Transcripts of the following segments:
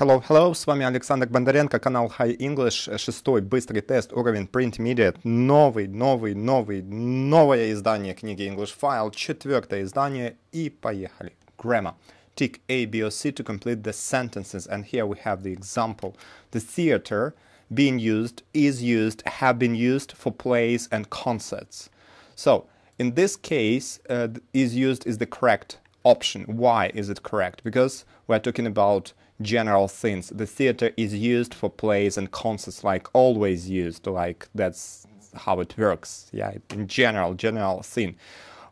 Hello, hello, с вами Александр Бондаренко, канал High English, шестой быстрый тест, уровень Print Media, новый, новый, новый, новое издание книги English File, четвертое издание, и поехали. Grammar. Tick A, B, or C to complete the sentences, and here we have the example. The theater being used, is used, have been used for plays and concerts. So, in this case, uh, is used is the correct option. Why is it correct? Because we're talking about general things. The theater is used for plays and concerts, like always used, like that's how it works. Yeah, in general, general thing.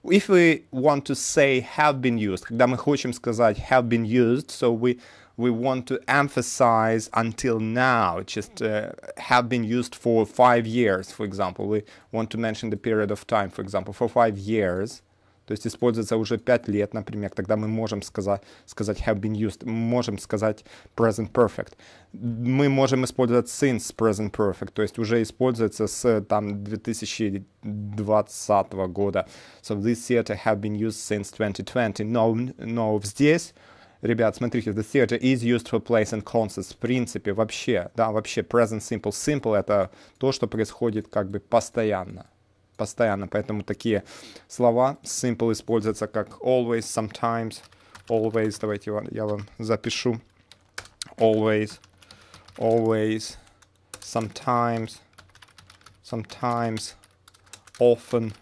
If we want to say have been used, когда мы хотим сказать have been used, so we we want to emphasize until now, just uh, have been used for five years, for example. We want to mention the period of time, for example, for five years. то есть используется уже 5 лет, например, тогда мы можем сказать, сказать have been used, мы можем сказать present perfect. Мы можем использовать since present perfect, то есть уже используется с там 2020 года. So this theater have been used since 2020. No, no, здесь Ребят, смотрите, the theater is used for plays and concerts. В принципе, вообще, да, вообще, present simple. Simple — это то, что происходит как бы постоянно постоянно. Поэтому такие слова simple используются как always, sometimes, always. Давайте я вам запишу. Always, always, sometimes, sometimes, often,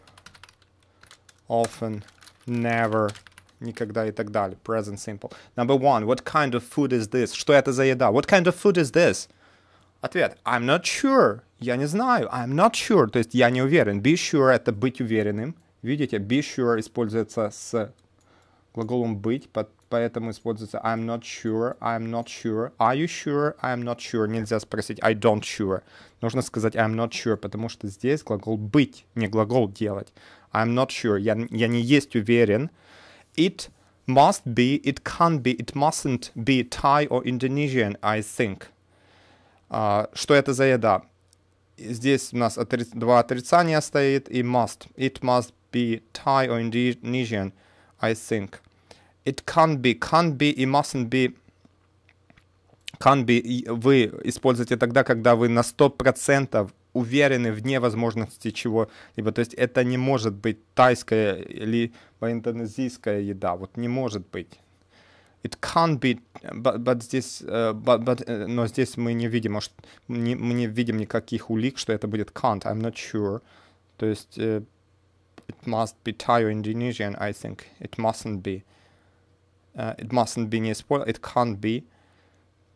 often, never, никогда и так далее. Present simple. Number one. What kind of food is this? Что это за еда? What kind of food is this? Ответ. I'm not sure. Я не знаю. I'm not sure. То есть я не уверен. Be sure — это быть уверенным. Видите, be sure используется с глаголом быть, поэтому используется I'm not sure, I'm not sure, are you sure, I'm not sure. Нельзя спросить I don't sure. Нужно сказать I'm not sure, потому что здесь глагол быть, не глагол делать. I'm not sure. Я, я не есть уверен. It must be, it can't be, it mustn't be Thai or Indonesian, I think. Uh, что это за еда? Здесь у нас отри... два отрицания стоит и must. It must be Thai or Indonesian, I think. It can't be. can't be и mustn't be. can't be вы используете тогда, когда вы на 100% уверены в невозможности чего-либо. То есть это не может быть тайская или индонезийская еда. Вот не может быть it can't be, but, but здесь, but, but, но здесь мы не видим, может, не, мы не видим никаких улик, что это будет can't, I'm not sure. То есть it must be Thai or Indonesian, I think. It mustn't be. Uh, it mustn't be не использовано, it can't be.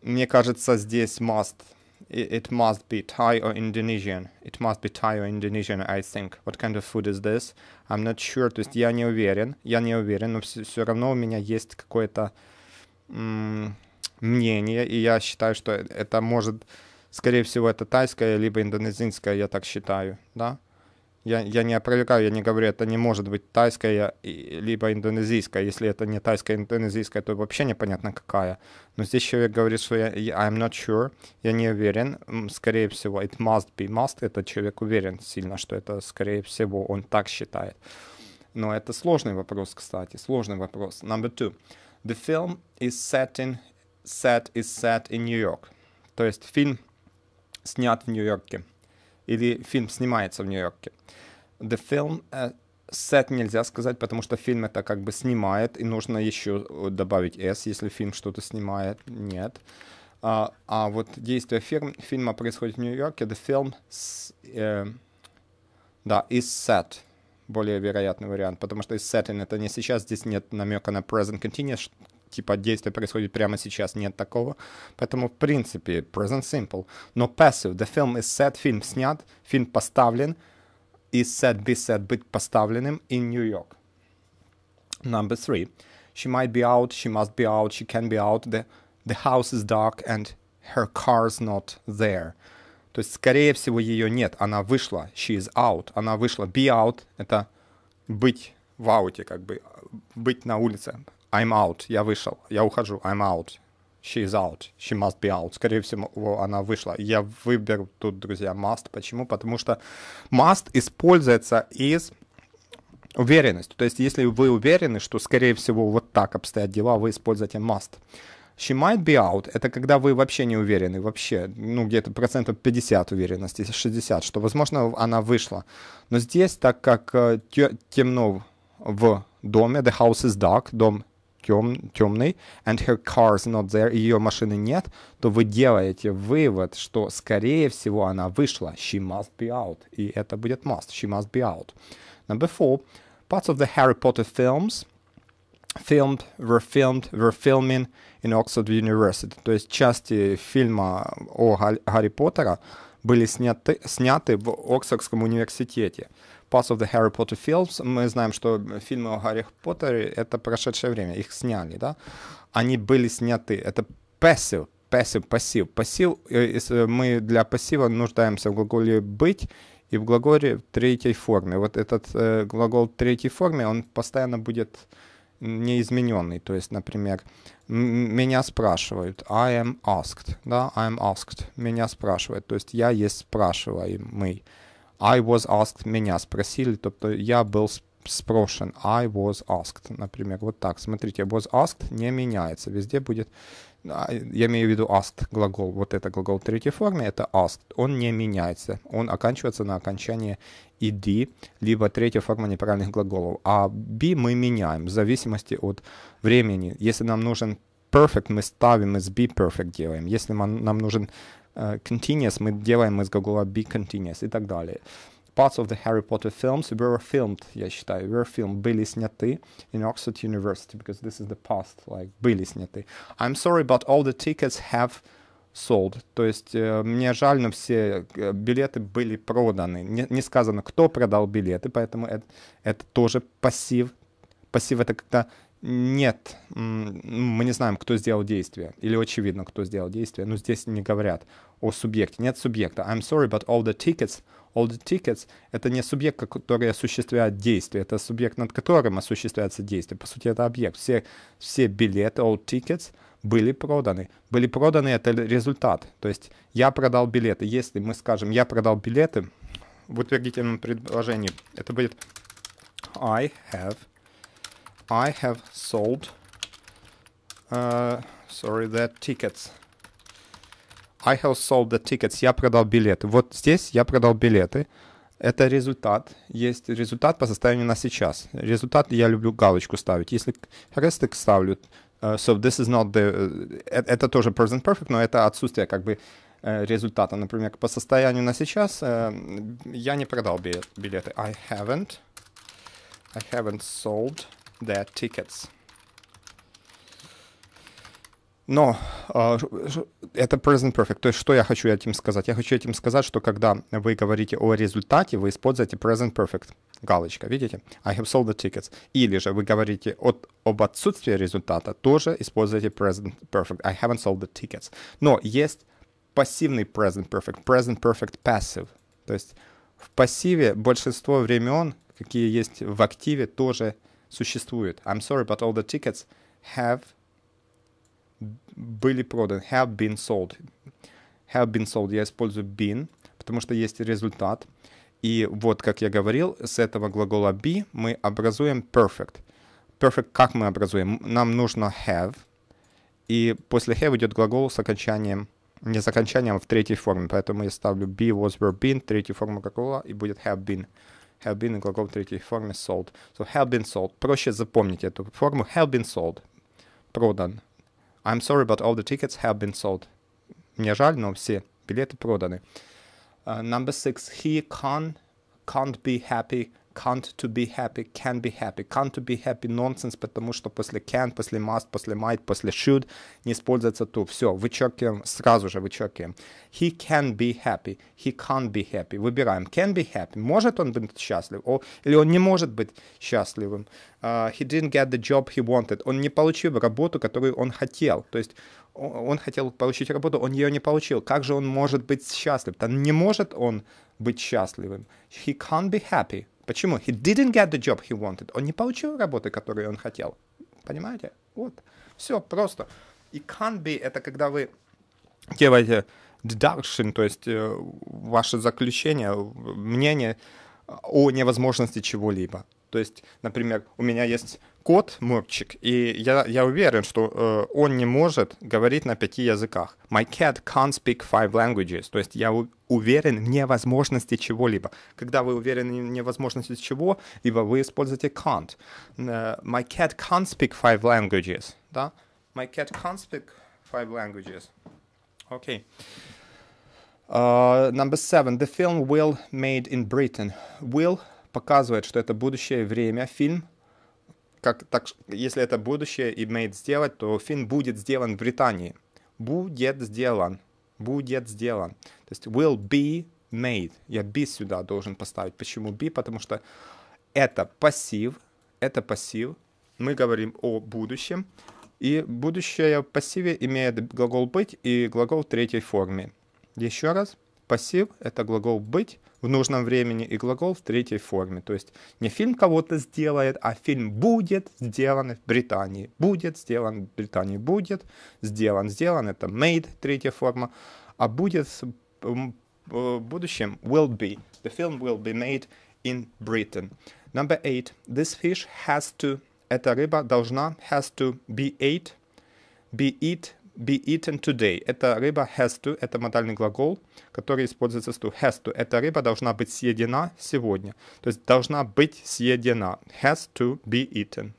Мне кажется, здесь must. It must be Thai or Indonesian. It must be Thai or Indonesian, I think. What kind of food is this? I'm not sure. То есть я не уверен. Я не уверен, но все, все равно у меня есть какое-то... Uh, мнение, и я считаю, что э, это может, скорее всего, это тайское, либо индонезийское, я так считаю, да. Я, я не опровергаю, я не говорю, это не может быть тайская либо индонезийская. Если это не тайская, индонезийская, то вообще непонятно какая. Но здесь человек говорит, что я, I'm not sure, я не уверен. Скорее всего, it must be must. Этот человек уверен сильно, что это, скорее всего, он так считает. Но это сложный вопрос, кстати, сложный вопрос. Number two. The film is set in set is set in New York. То есть фильм снят в Нью-Йорке. Или фильм снимается в Нью-Йорке. The film uh, set нельзя сказать, потому что фильм это как бы снимает, и нужно еще э, добавить S, если фильм что-то снимает. Нет. А, а вот действие фирм, фильма происходит в Нью-Йорке. The film, э, да, is set более вероятный вариант, потому что из setting это не сейчас, здесь нет намека на present continuous, типа действие происходит прямо сейчас, нет такого. Поэтому, в принципе, present simple. Но passive, the film is set, фильм снят, фильм поставлен, is set, be set, быть поставленным in New York. Number three. She might be out, she must be out, she can be out, the, the house is dark and her car's not there. То есть, скорее всего, ее нет. Она вышла. She is out. Она вышла. Be out — это быть в ауте, как бы быть на улице. I'm out. Я вышел. Я ухожу. I'm out. She is out. She must be out. Скорее всего, она вышла. Я выберу тут, друзья, must. Почему? Потому что must используется из уверенности. То есть, если вы уверены, что, скорее всего, вот так обстоят дела, вы используете must. She might be out — это когда вы вообще не уверены, вообще, ну, где-то процентов 50 уверенности, 60, что, возможно, она вышла. Но здесь, так как э, темно в доме, the house is dark, дом тем, темный, and her car's not there, ее машины нет, то вы делаете вывод, что, скорее всего, она вышла. She must be out. И это будет must. She must be out. Number four. Parts of the Harry Potter films — filmed, were filmed, were filming in Oxford University. То есть части фильма о Гарри Поттера были сняты, сняты в Оксфордском университете. Parts of the Harry Potter films, мы знаем, что фильмы о Гарри Поттере — это прошедшее время, их сняли, да? Они были сняты, это passive, passive, пассив. Э, пассив, э, мы для пассива нуждаемся в глаголе «быть», и в глаголе третьей формы. Вот этот э, глагол третьей формы, он постоянно будет неизмененный. То есть, например, меня спрашивают, I am asked, да, I am asked, меня спрашивают, то есть я есть спрашиваемый. I was asked, меня спросили, то есть, я был спрошен, I was asked, например, вот так, смотрите, was asked не меняется, везде будет а, я имею в виду аст глагол, вот это глагол в третьей форме, это аст, он не меняется, он оканчивается на окончании ed, либо третья форма неправильных глаголов. А be мы меняем в зависимости от времени. Если нам нужен perfect, мы ставим из be perfect делаем. Если нам, нужен uh, continuous, мы делаем из глагола be continuous и так далее. parts of the Harry Potter films were filmed, я считаю, were filmed, были сняты in Oxford University, because this is the past, like, были сняты. I'm sorry, but all the tickets have sold. То есть э, мне жаль, но все билеты были проданы. Не, не сказано, кто продал билеты, поэтому это, это тоже пассив. Пассив — это когда Нет, ну, мы не знаем, кто сделал действие, или очевидно, кто сделал действие, но ну, здесь не говорят о субъекте, нет субъекта. I'm sorry, but all the tickets, all the tickets — это не субъект, который осуществляет действие, это субъект, над которым осуществляется действие. По сути, это объект. Все, все билеты, all tickets были проданы. Были проданы — это результат. То есть я продал билеты. Если мы скажем «я продал билеты», в утвердительном предложении это будет I have I have sold uh, sorry, the tickets. I have sold the tickets. Я продал билеты. Вот здесь я продал билеты. Это результат. Есть результат по состоянию на сейчас. Результат я люблю галочку ставить. Если хрестик ставлю, uh, so this is not the... Uh, это тоже present perfect, но это отсутствие как бы результата. Например, по состоянию на сейчас uh, я не продал билеты. I haven't. I haven't sold their tickets. Но а, это present perfect. То есть что я хочу этим сказать? Я хочу этим сказать, что когда вы говорите о результате, вы используете present perfect. Галочка, видите? I have sold the tickets. Или же вы говорите от, об отсутствии результата, тоже используете present perfect. I haven't sold the tickets. Но есть пассивный present perfect, present perfect passive. То есть в пассиве большинство времен, какие есть в активе, тоже существует. I'm sorry, but all the tickets have были проданы. Have been sold. Have been sold. Я использую been, потому что есть результат. И вот, как я говорил, с этого глагола be мы образуем perfect. Perfect как мы образуем? Нам нужно have. И после have идет глагол с окончанием, не с окончанием, а в третьей форме. Поэтому я ставлю be, was, were, been, третью форму глагола, и будет have been. have been in глагол третьей форме sold. So have been sold. Проще запомнить эту форму. Have been sold. Продан. I'm sorry, but all the tickets have been sold. Мне жаль, но все билеты проданы. Uh, number six. He can't, can't be happy can't to be happy, can be happy. Can't to be happy нонсенс, потому что после can, после must, после might, после should не используется to. Все, вычеркиваем, сразу же вычеркиваем. He can be happy, he can't be happy. Выбираем can be happy. Может он быть счастлив, или он не может быть счастливым. Uh, he didn't get the job he wanted. Он не получил работу, которую он хотел. То есть он хотел получить работу, он ее не получил. Как же он может быть счастлив? Да не может он быть счастливым. He can't be happy. Почему? He didn't get the job he wanted. Он не получил работы, которую он хотел. Понимаете? Вот. Все просто. И can't be — это когда вы делаете deduction, то есть э, ваше заключение, мнение о невозможности чего-либо. То есть, например, у меня есть Кот Мурчик, и я, я уверен, что э, он не может говорить на пяти языках. My cat can't speak five languages. То есть я у, уверен в невозможности чего-либо. Когда вы уверены в невозможности чего, либо вы используете can't. Э, my cat can't speak five languages. Да? My cat can't speak five languages. Окей. Okay. Э, uh, number seven. The film Will made in Britain. Will показывает, что это будущее время. Фильм — как, так, если это будущее имеет сделать, то фильм будет сделан в Британии. Будет сделан. Будет сделан. То есть will be made. Я be сюда должен поставить. Почему be? Потому что это пассив. Это пассив. Мы говорим о будущем. И будущее в пассиве имеет глагол быть и глагол в третьей форме. Еще раз пассив — это глагол «быть» в нужном времени и глагол в третьей форме. То есть не фильм кого-то сделает, а фильм будет сделан в Британии. Будет сделан в Британии. Будет сделан. Сделан — это made, третья форма. А будет э, в будущем will be. The film will be made in Britain. Number eight. This fish has to... Эта рыба должна has to be ate, be eat be eaten today. Это рыба has to, это модальный глагол, который используется с to. Has to, эта рыба должна быть съедена сегодня. То есть должна быть съедена. Has to be eaten.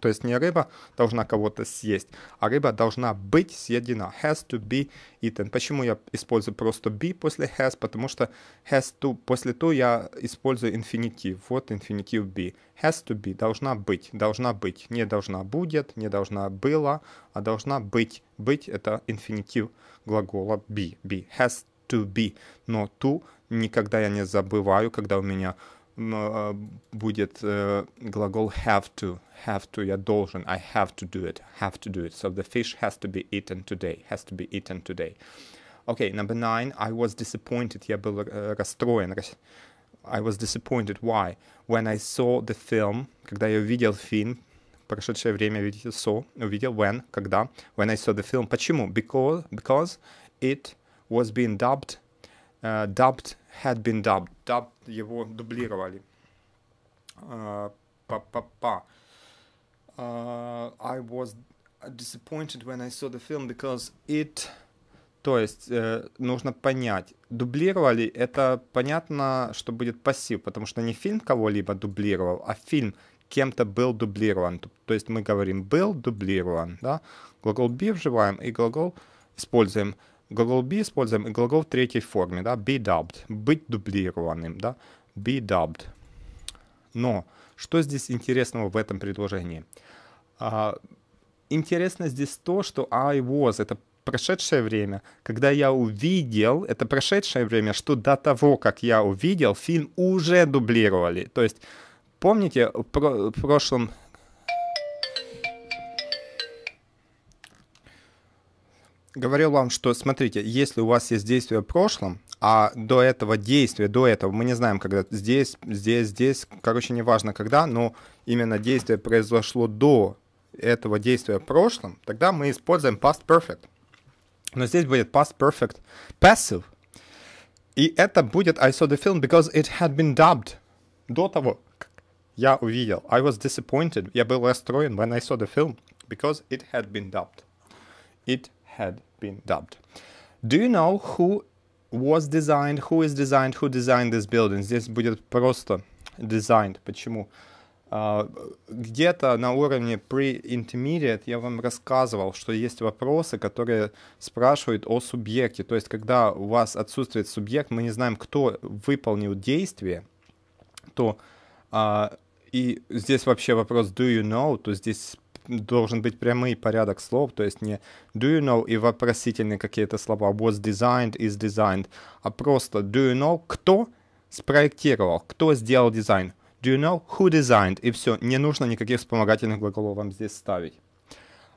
То есть не рыба должна кого-то съесть, а рыба должна быть съедена. Has to be eaten. Почему я использую просто be после has? Потому что has to, после to я использую инфинитив. Вот инфинитив be. Has to be. Должна быть. Должна быть. Не должна будет, не должна было а должна быть. Быть это инфинитив глагола be. Be. Has to be. Но to никогда я не забываю, когда у меня будет э, глагол have to. Have to, я должен, I have to do it, have to do it. So the fish has to be eaten today, has to be eaten today. Okay, number nine, I was disappointed, я был э, расстроен. I was disappointed, why? When I saw the film, когда я увидел фильм, прошедшее время, видите, saw, увидел, when, когда, when I saw the film. Почему? Because, because it was being dubbed, uh, dubbed had been dubbed. dubbed его дублировали. Па-па-па. Uh, а, I was disappointed when I saw the film because it... То есть э, нужно понять, дублировали, это понятно, что будет пассив, потому что не фильм кого-либо дублировал, а фильм кем-то был дублирован. То есть мы говорим был дублирован, да? Глагол be вживаем и глагол используем. Глагол be используем и глагол в третьей форме, да, be dubbed, быть дублированным, да, be dubbed. Но что здесь интересного в этом предложении? А, интересно здесь то, что I was — это прошедшее время. Когда я увидел, это прошедшее время, что до того, как я увидел, фильм уже дублировали. То есть Помните, в прошлом говорил вам, что смотрите, если у вас есть действие в прошлом, а до этого действия, до этого, мы не знаем, когда здесь, здесь, здесь, короче, неважно когда, но именно действие произошло до этого действия в прошлом, тогда мы используем past perfect. Но здесь будет past perfect passive. И это будет I saw the film because it had been dubbed. До того, как я увидел. I was disappointed. Я был расстроен when I saw the film because it had been dubbed. It had been dubbed. Do you know who was designed, who is designed, who designed this building? Здесь будет просто designed. Почему? Uh, Где-то на уровне pre-intermediate я вам рассказывал, что есть вопросы, которые спрашивают о субъекте. То есть, когда у вас отсутствует субъект, мы не знаем, кто выполнил действие, то uh, и здесь вообще вопрос do you know, то здесь должен быть прямой порядок слов, то есть не do you know и вопросительные какие-то слова, was designed, is designed, а просто do you know, кто спроектировал, кто сделал дизайн, do you know who designed, и все, не нужно никаких вспомогательных глаголов вам здесь ставить.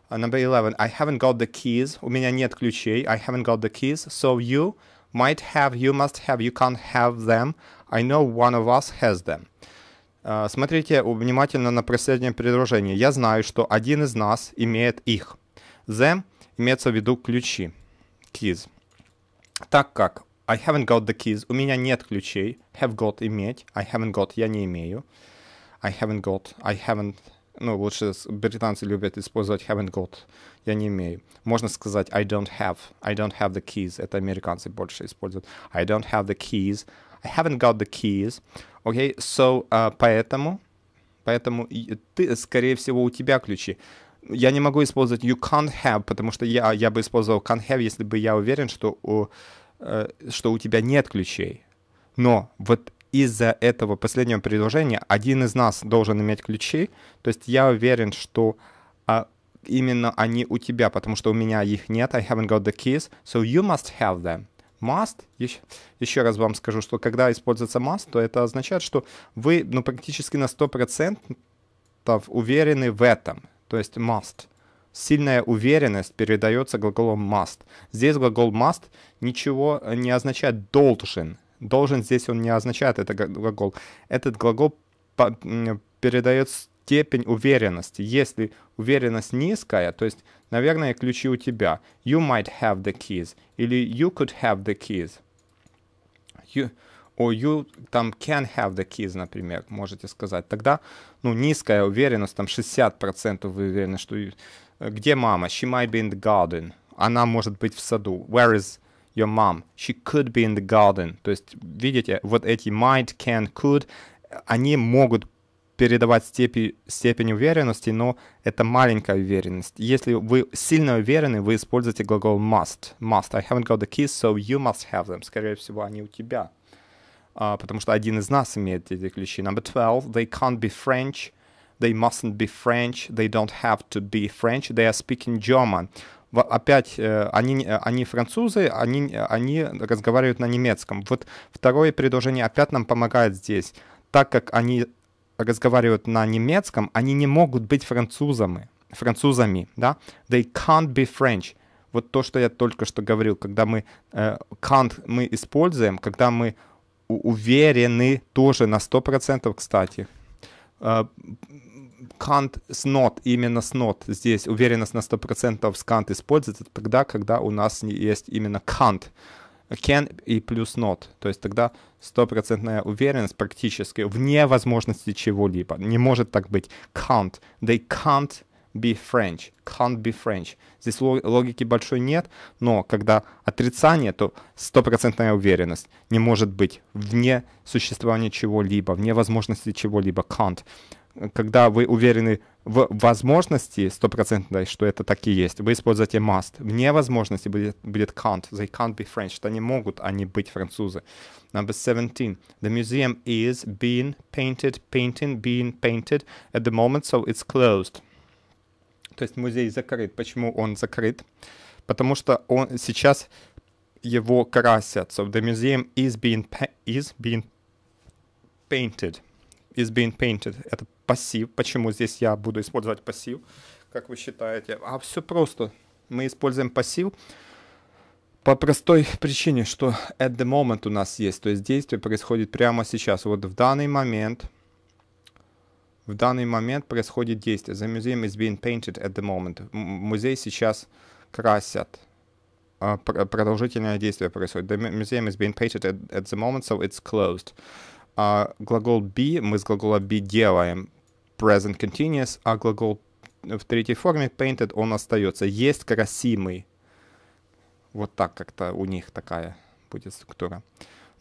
А number 11. I haven't got the keys. У меня нет ключей. I haven't got the keys. So you might have, you must have, you can't have them. I know one of us has them. А, смотрите внимательно на последнее предложение. Я знаю, что один из нас имеет их. Them имеется в виду ключи. Keys. Так как I haven't got the keys. У меня нет ключей. Have got иметь. I haven't got я не имею. I haven't got. I haven't. Ну, лучше британцы любят использовать haven't got. Я не имею. Можно сказать I don't have. I don't have the keys. Это американцы больше используют. I don't have the keys. I haven't got the keys. Окей, okay? so, uh, поэтому, поэтому ты, скорее всего, у тебя ключи. Я не могу использовать you can't have, потому что я, я бы использовал can't have, если бы я уверен, что у, uh, что у тебя нет ключей. Но вот из-за этого последнего предложения один из нас должен иметь ключи. То есть я уверен, что а, именно они у тебя, потому что у меня их нет. I haven't got the keys, so you must have them must, еще, еще раз вам скажу, что когда используется must, то это означает, что вы ну, практически на 100% уверены в этом, то есть must. Сильная уверенность передается глаголом must. Здесь глагол must ничего не означает должен. Должен здесь он не означает этот глагол. Этот глагол передается степень уверенности. Если уверенность низкая, то есть, наверное, ключи у тебя. You might have the keys. Или you could have the keys. You, or you там can have the keys, например, можете сказать. Тогда, ну, низкая уверенность, там 60% вы уверены, что... Э, где мама? She might be in the garden. Она может быть в саду. Where is your mom? She could be in the garden. То есть, видите, вот эти might, can, could, они могут передавать степи, степень уверенности, но это маленькая уверенность. Если вы сильно уверены, вы используете глагол must. Must. I haven't got the keys, so you must have them. Скорее всего, они у тебя. Uh, потому что один из нас имеет эти ключи. Number 12. They can't be French. They mustn't be French. They don't have to be French. They are speaking German. Опять, э, они, они французы, они, они разговаривают на немецком. Вот второе предложение опять нам помогает здесь так как они разговаривают на немецком, они не могут быть французами, французами, да? They can't be French. Вот то, что я только что говорил, когда мы э, can't мы используем, когда мы уверены тоже на 100%, кстати. Э, can't с not, именно с not здесь, уверенность на 100% с can't используется тогда, когда у нас есть именно can't can и плюс not. То есть тогда стопроцентная уверенность практически в невозможности чего-либо. Не может так быть. Can't. They can't be French. Can't be French. Здесь логики большой нет, но когда отрицание, то стопроцентная уверенность не может быть вне существования чего-либо, вне возможности чего-либо. Can't когда вы уверены в возможности стопроцентной, что это так и есть, вы используете must. Вне возможности будет, будет can't. They can't be French. Что не могут, они быть французы. Number 17. The museum is being painted, painting, being painted at the moment, so it's closed. То есть музей закрыт. Почему он закрыт? Потому что он сейчас его красят. So the museum is being, is being painted. Is being painted. Это пассив. Почему здесь я буду использовать пассив, как вы считаете? А все просто. Мы используем пассив по простой причине, что at the moment у нас есть, то есть действие происходит прямо сейчас. Вот в данный момент, в данный момент происходит действие. The museum is being painted at the moment. Музей сейчас красят. А продолжительное действие происходит. The museum is being painted at, at the moment, so it's closed. А глагол be мы с глагола be делаем present continuous, а глагол в третьей форме painted он остается. Есть красимый. Вот так как-то у них такая будет структура.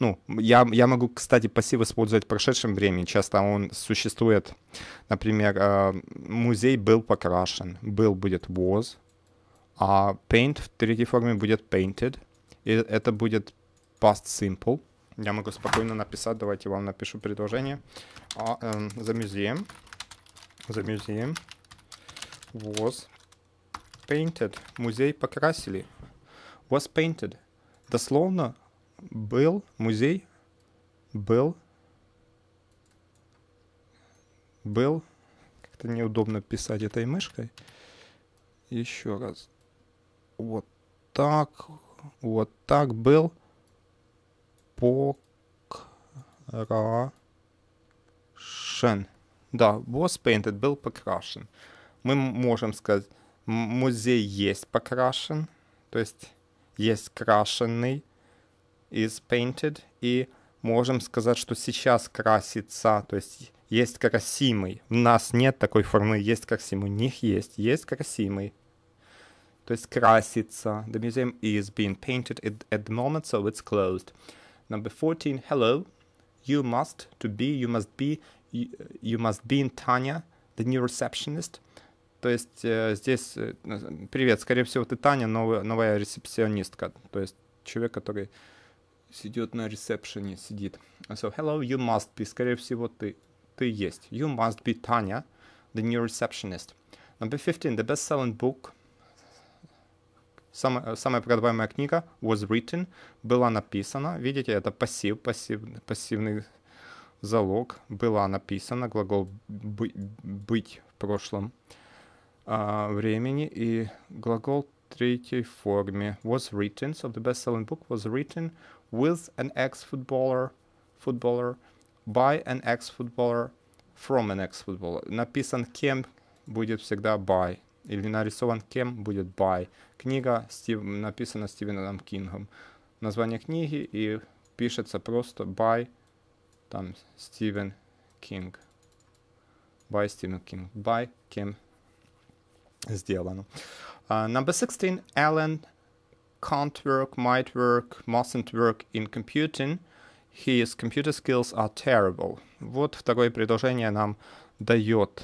Ну, я, я могу, кстати, пассив использовать в прошедшем времени. Часто он существует. Например, э, музей был покрашен. Был будет was. А paint в третьей форме будет painted. И это будет past simple. Я могу спокойно написать. Давайте вам напишу предложение. А, э, за музеем The museum was painted. Музей покрасили. Was painted. Дословно был музей был был как-то неудобно писать этой мышкой. Еще раз. Вот так. Вот так был покрашен. Да, was painted, был покрашен. Мы можем сказать, музей есть покрашен, то есть есть крашенный, is painted, и можем сказать, что сейчас красится, то есть есть красимый. У нас нет такой формы есть красимый, у них есть, есть красимый. То есть красится. The museum is being painted at, at the moment, so it's closed. Number 14. Hello. You must, to be, you must be, you must be in Tanya, the new receptionist. То есть э, здесь, э, привет, скорее всего, ты Таня, новая, новая ресепционистка, то есть человек, который сидит на ресепшене, сидит. So, hello, you must be, скорее всего, ты, ты есть. You must be Tanya, the new receptionist. Number 15, the best-selling book, самая, э, самая продаваемая книга was written, была написана, видите, это пассив, пассив, пассивный залог, была написана, глагол «быть» в прошлом а, времени и глагол третьей форме was written, so the best-selling book was written with an ex-footballer, footballer, by an ex-footballer, from an ex-footballer. Написан кем будет всегда by, или нарисован кем будет by. Книга Стив, написана Стивеном Кингом. Название книги и пишется просто by там Stephen King. By Stephen King. By Kim сделано. Uh, number 16. Alan can't work, might work, mustn't work in computing. His computer skills are terrible. Вот второе предложение нам дает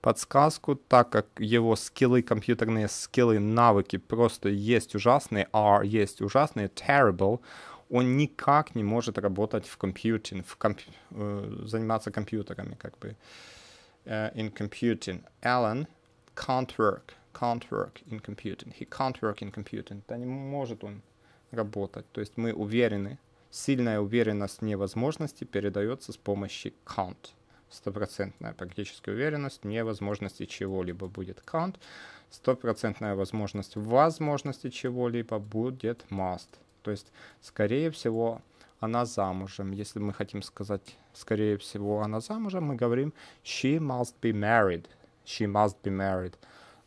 подсказку, так как его скиллы, компьютерные скиллы, навыки просто есть ужасные, are есть ужасные, terrible, он никак не может работать в computing, в комп... Э, заниматься компьютерами, как бы. Uh, in computing. Alan can't work, can't work in computing. He can't work in computing. Да не может он работать. То есть мы уверены, сильная уверенность в невозможности передается с помощью can't. Стопроцентная практическая уверенность в невозможности чего-либо будет can't. Стопроцентная возможность возможности чего-либо будет must. То есть, скорее всего, она замужем. Если мы хотим сказать, скорее всего, она замужем, мы говорим she must be married. She must be married.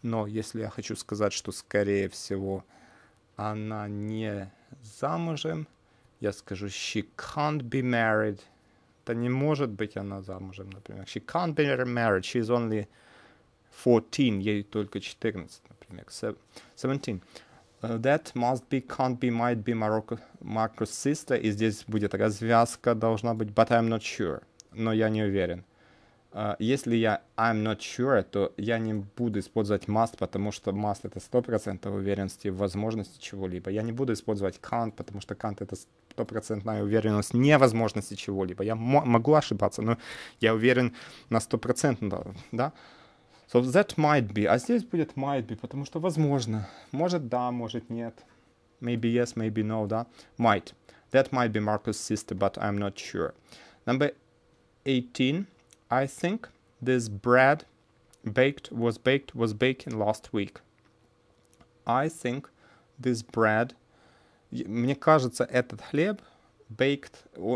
Но если я хочу сказать, что, скорее всего, она не замужем, я скажу she can't be married. Да не может быть она замужем, например. She can't be married. She is only 14. Ей только 14, например. 17. Э, that must be, can't be, might be Morocco, Marco's sister. И здесь будет развязка, должна быть, but I'm not sure. Но я не уверен. Uh, если я I'm not sure, то я не буду использовать must, потому что must это 100% уверенности в возможности чего-либо. Я не буду использовать can't, потому что can't это стопроцентная уверенность невозможности чего-либо. Я могу ошибаться, но я уверен на 100%, да. So that might be. А здесь будет might be, потому что возможно. Может да, может нет. Maybe yes, maybe no, да. Might. That might be Marcus' sister, but I'm not sure. Number 18. I think this bread baked was baked was baking last week. I think this bread. Мне кажется, этот хлеб baked,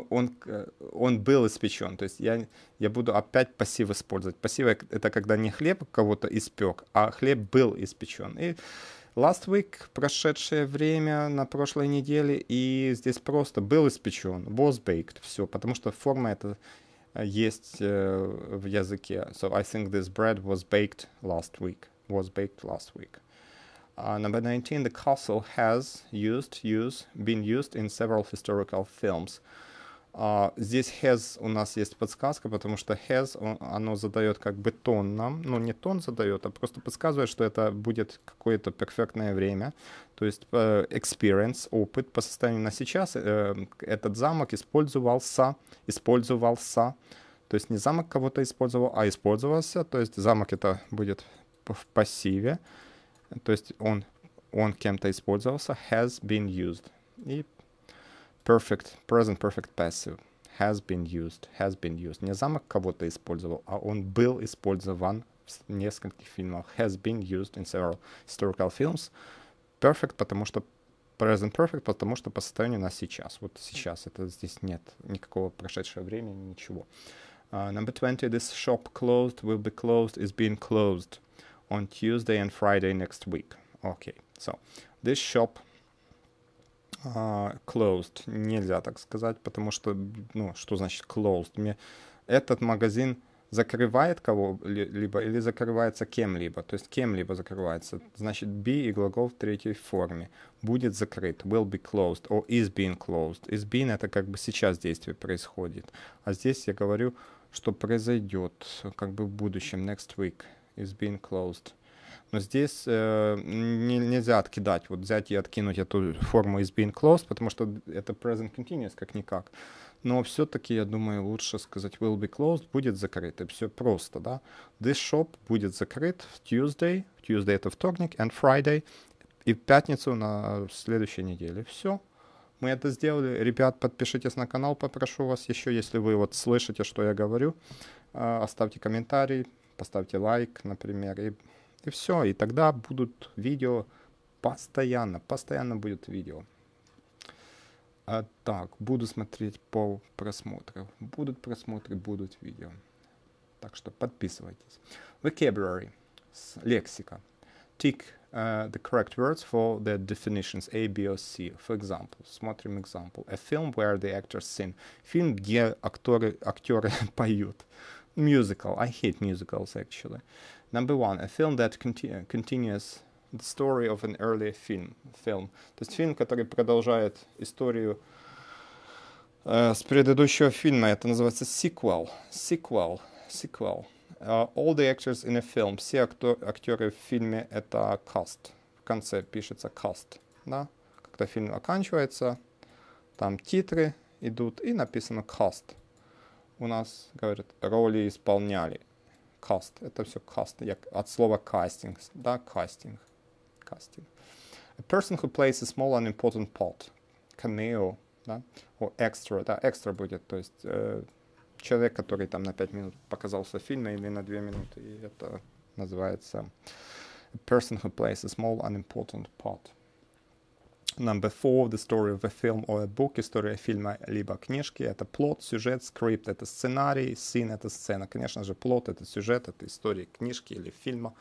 он, он, был испечен. То есть я, я буду опять пассив использовать. Пассив — это когда не хлеб кого-то испек, а хлеб был испечен. И last week, прошедшее время на прошлой неделе, и здесь просто был испечен, was baked, все, потому что форма это э, есть э, в языке. So I think this bread was baked last week. Was baked last week. Uh, number 19, the castle has used, use, been used in several historical films. Uh, здесь has у нас есть подсказка, потому что has, он, оно задает как бы тон нам, но ну, не тон задает, а просто подсказывает, что это будет какое-то перфектное время, то есть uh, experience, опыт по состоянию на сейчас, uh, этот замок использовался, использовался, то есть не замок кого-то использовал, а использовался, то есть замок это будет в пассиве, uh, то есть он, он кем-то использовался, has been used. И perfect, present perfect passive. Has been used, has been used. Не замок кого-то использовал, а он был использован в нескольких фильмах. Has been used in several historical films. Perfect, потому что present perfect, потому что по состоянию на сейчас. Вот сейчас это здесь нет никакого прошедшего времени, ничего. Uh, number 20. This shop closed, will be closed, is being closed. on Tuesday and Friday next week. Okay, so this shop uh, closed. Нельзя так сказать, потому что, ну, что значит closed? Мне этот магазин закрывает кого-либо или закрывается кем-либо. То есть кем-либо закрывается. Значит, be и глагол в третьей форме. Будет закрыт. Will be closed. Or is being closed. Is being это как бы сейчас действие происходит. А здесь я говорю, что произойдет как бы в будущем, next week is being closed. Но здесь э, не, нельзя откидать, вот взять и откинуть эту форму is being closed, потому что это present continuous как-никак. Но все-таки, я думаю, лучше сказать will be closed, будет закрыт, и все просто, да. This shop будет закрыт в Tuesday, Tuesday это вторник, and Friday, и в пятницу на следующей неделе. Все. Мы это сделали. Ребят, подпишитесь на канал, попрошу вас еще, если вы вот слышите, что я говорю, э, оставьте комментарий, поставьте лайк, например, и, и все. И тогда будут видео постоянно, постоянно будет видео. А, так, буду смотреть по просмотров, Будут просмотры, будут видео. Так что подписывайтесь. Vocabulary. Лексика. Tick uh, the correct words for the definitions A, B or C. For example, смотрим example. A film where the actors sing. Фильм, где акторы, актеры поют musical. I hate musicals actually. Number one, a film that conti continues the story of an earlier film. film. То есть фильм, который продолжает историю э, с предыдущего фильма. Это называется sequel. Sequel. Sequel. Uh, all the actors in a film. Все актер, актеры в фильме это cast. В конце пишется cast. Да? Когда фильм оканчивается, там титры идут и написано cast у нас, говорят, роли исполняли. Каст, это все каст, от слова кастинг, да, кастинг, кастинг. A person who plays a small and important part, cameo, да, or extra, да, extra будет, то есть э, человек, который там на 5 минут показался в фильме или на 2 минуты, и это называется a person who plays a small and important part number four, the story of a film or a book, история фильма либо книжки, это плод, сюжет, скрипт, это сценарий, scene, это сцена. Конечно же, плод, это сюжет, это история книжки или фильма.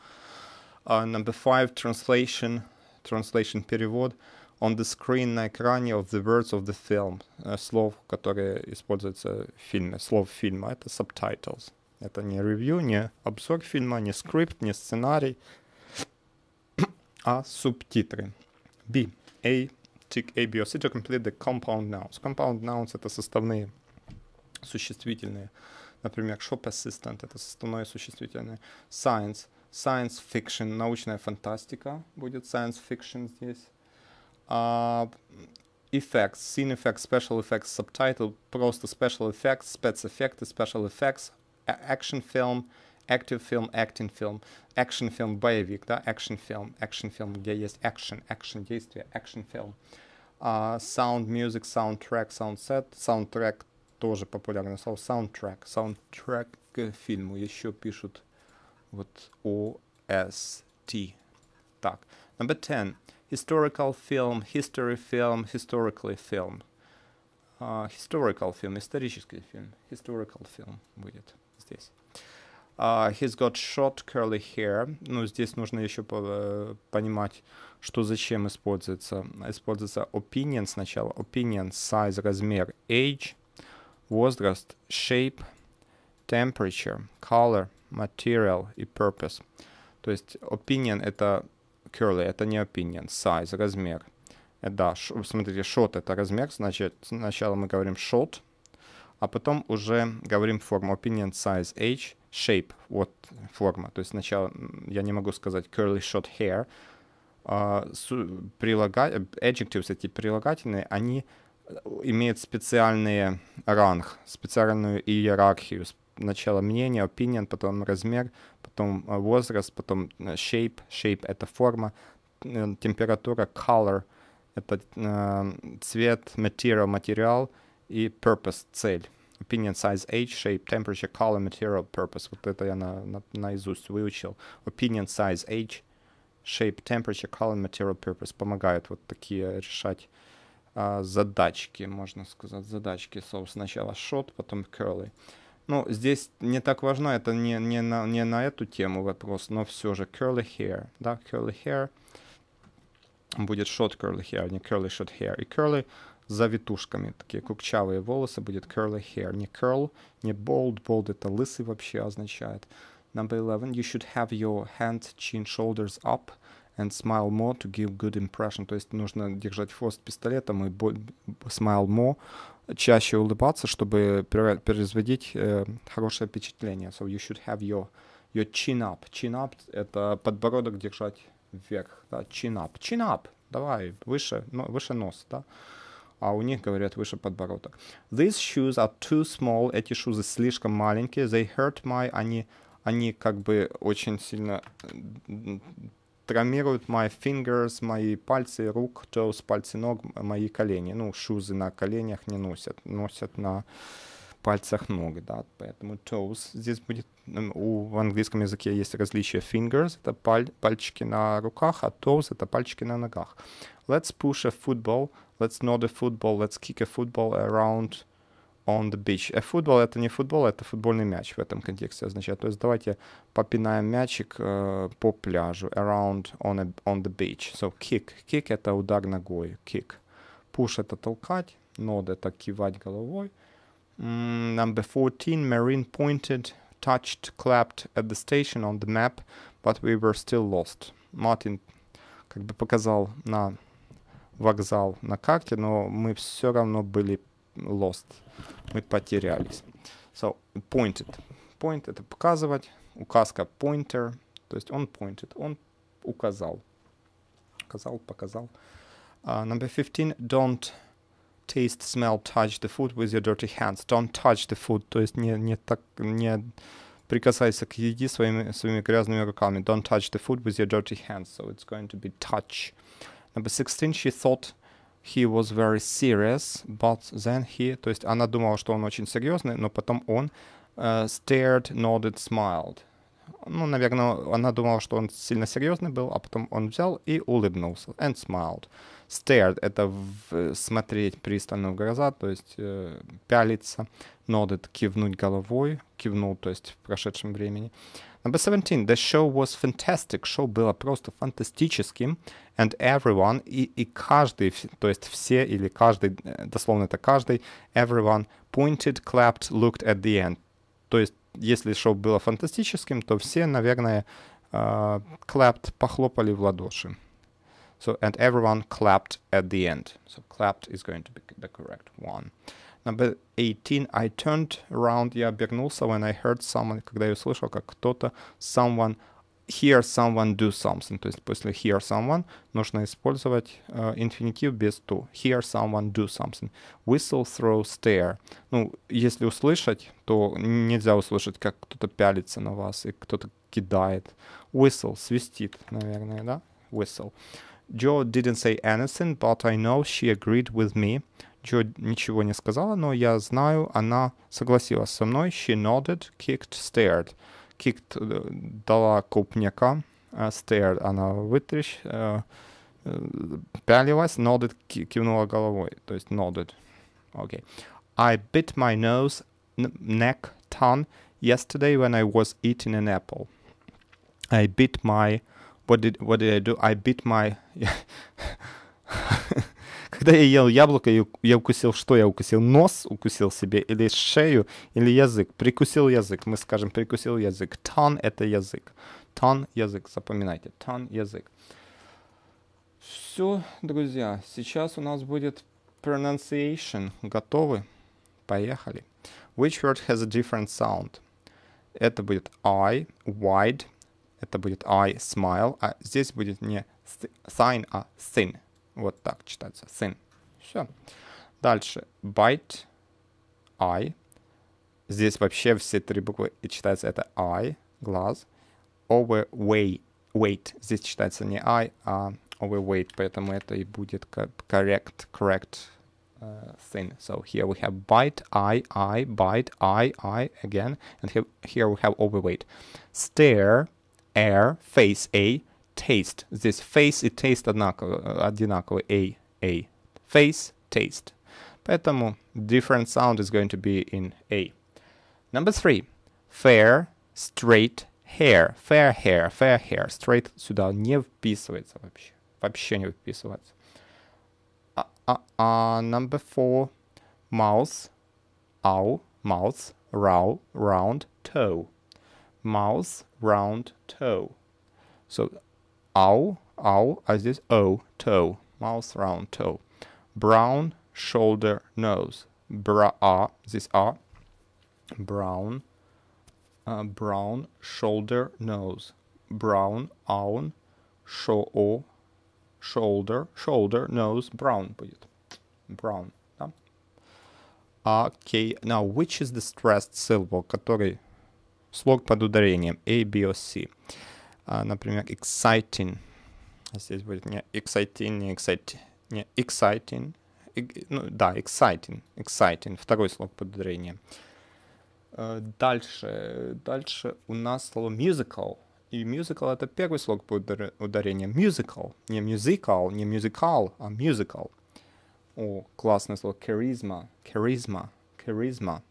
Uh, number five, translation, translation, перевод. On the screen, на экране, of the words of the film, uh, слов, которые используются в фильме, слов фильма, это subtitles. Это не ревью, не обзор фильма, не скрипт, не сценарий, а субтитры. B. A, tick A, B, or C to complete the compound nouns. Compound nouns — это составные существительные. Например, что persistent — это составное существительное. Science — science fiction, научная фантастика будет science fiction здесь. Uh, effects, scene effects, special effects, subtitle, просто special effects, effects, special effects, action film — active film, acting film, action film, боевик, да, action film, action film, где есть action, action действие, action film. Uh, sound music, soundtrack, soundset, soundtrack тоже популярное слово, soundtrack, soundtrack к фильму еще пишут вот OST. Так, number 10. Historical film, history film, historically film. Uh, historical film, исторический фильм, historical film будет здесь. Uh, he's got short curly hair. Ну, здесь нужно еще э, понимать, что зачем используется. Используется opinion сначала. Opinion, size, размер, age, возраст, shape, temperature, color, material и purpose. То есть opinion это curly, это не opinion, size, размер. Э, да, смотрите, short это размер, значит, сначала мы говорим short, а потом уже говорим форму opinion, size, age – shape вот форма. То есть сначала я не могу сказать curly short hair. А, Adjectives, эти прилагательные, они э, имеют специальный ранг, специальную иерархию. Сначала мнение, opinion, потом размер, потом э, возраст, потом э, shape. Shape — это форма, температура, color — это цвет, material — материал и purpose — цель. Opinion size, age, shape, temperature, color, material, purpose. Вот это я на, на, наизусть выучил. Opinion size, age, shape, temperature, color, material, purpose. Помогают вот такие решать а, задачки, можно сказать. Задачки, собственно, сначала shot, потом curly. Ну, здесь не так важно, это не, не, на, не на эту тему вопрос, но все же curly hair, да, curly hair будет short curly hair, не curly short hair. И curly за витушками. Такие кукчавые волосы, будет curly hair. Не curl, не bald, bald это лысый вообще означает. Number 11. You should have your hands chin, shoulders up and smile more to give good impression. То есть нужно держать хвост пистолетом и smile more, чаще улыбаться, чтобы производить э, хорошее впечатление. So you should have your, your chin up. Chin up — это подбородок держать вверх. Да? Chin up. Chin up. Давай, выше, но, выше нос, да? а у них, говорят, выше подбородок. These shoes are too small. Эти шузы слишком маленькие. They hurt my... Они, они как бы очень сильно э, травмируют my fingers, мои пальцы рук, toes, пальцы ног, мои колени. Ну, шузы на коленях не носят. Носят на пальцах ног, да, поэтому toes здесь будет, у, в английском языке есть различие fingers, это паль, пальчики на руках, а toes это пальчики на ногах. Let's push a football, let's not a football, let's kick a football around on the beach. A football — это не футбол, это футбольный мяч в этом контексте означает. То есть давайте попинаем мячик э, по пляжу, around on, a, on the beach. So kick. Kick — это удар ногой, kick. Push — это толкать, nod — это кивать головой. Mm, number 14. Marine pointed, touched, clapped at the station on the map, but we were still lost. Мартин как бы показал на вокзал на карте, но мы все равно были lost, мы потерялись. So, pointed. Point — это показывать, указка pointer, то есть он pointed, он указал. Указал, показал. Uh, number 15. Don't taste, smell, touch the food with your dirty hands. Don't touch the food, то есть не, не, так, не прикасайся к еде своими, своими грязными руками. Don't touch the food with your dirty hands. So it's going to be touch. Number 16, she thought he was very serious, but then he... То есть она думала, что он очень серьезный, но потом он uh, stared, nodded, smiled. Ну, наверное, она думала, что он сильно серьезный был, а потом он взял и улыбнулся. And smiled. Stared — это в, э, смотреть пристально в глаза, то есть э, пялиться. Nodded — кивнуть головой. Кивнул, то есть в прошедшем времени. Uh, Number 17. The show was fantastic. Шоу было просто фантастическим. And everyone, и, и каждый, то есть все или каждый, э, дословно это каждый, everyone pointed, clapped, looked at the end. То есть, если шоу было фантастическим, то все, наверное, uh, clapped, похлопали в ладоши. So, and everyone clapped at the end. So, clapped is going to be the correct one. Number 18. I turned around, я обернулся, when I heard someone, когда я услышал, как кто-то, someone, hear someone do something. То есть после hear someone нужно использовать э, инфинитив без to. Hear someone do something. Whistle, throw, stare. Ну, если услышать, то нельзя услышать, как кто-то пялится на вас и кто-то кидает. Whistle, свистит, наверное, да? Whistle. Joe didn't say anything, but I know she agreed with me ничего, ничего не сказала, но я знаю, она согласилась со мной. She nodded, kicked, stared. Kicked э, дала крупняка, uh, э, stared она вытрящ, uh, э, пялилась, nodded, кивнула головой, то есть nodded. Okay. I bit my nose, neck, tongue yesterday when I was eating an apple. I bit my... What did, what did I do? I bit my... когда я ел яблоко, я укусил что? Я укусил нос, укусил себе, или шею, или язык. Прикусил язык, мы скажем, прикусил язык. Тон — это язык. Тон — язык, запоминайте. Тон — язык. Все, друзья, сейчас у нас будет pronunciation. Готовы? Поехали. Which word has a different sound? Это будет I, wide. Это будет I, smile. А здесь будет не sign, а sin. Вот так читается. Сын. Все. Дальше. Byte. I. Здесь вообще все три буквы и читается это I. Глаз. Overweight. Weight. Здесь читается не I, а overweight. Поэтому это и будет correct. Correct. Uh, thing. So here we have bite, I I bite, I I again, and here, here we have overweight. Stare, air, face, a, taste. this face и taste одинаково, nako. A, A. Face, taste. Поэтому different sound is going to be in A. Number three. Fair, straight hair. Fair hair, fair hair. Straight сюда не вписывается вообще. Вообще не вписывается. Uh, uh, uh, number four. Mouth, ow, mouth, row, round, toe. Mouth, round, toe. So Ow, ow, as this O, toe, mouth round toe. Brown, shoulder, nose. Bra, ah, this ah. Brown, uh, brown, shoulder, nose. Brown, own, show, o, shoulder, shoulder, nose, brown будет. Brown, Okay, now which is the stressed syllable, который слог под ударением, A, B or C? например, exciting. Здесь будет не exciting, не exciting, не exciting. И, ну, да, exciting, exciting. Второй слог подударения. Дальше, дальше у нас слово musical. И musical это первый слог ударения. Musical, не musical, не musical, а musical. О, классное слово charisma, charisma, charisma.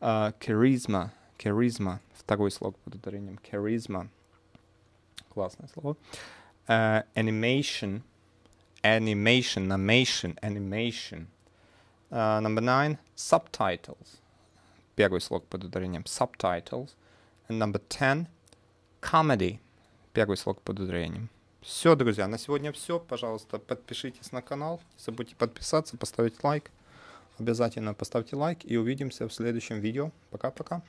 Uh, charisma, charisma такой слог под ударением charisma. Классное слово. Uh, animation. Animation. Animation. Animation. Uh, number nine. Subtitles. Первый слог под ударением subtitles. And number ten. Comedy. Первый слог под ударением. Все, друзья, на сегодня все. Пожалуйста, подпишитесь на канал. Не забудьте подписаться, поставить лайк. Обязательно поставьте лайк и увидимся в следующем видео. Пока-пока.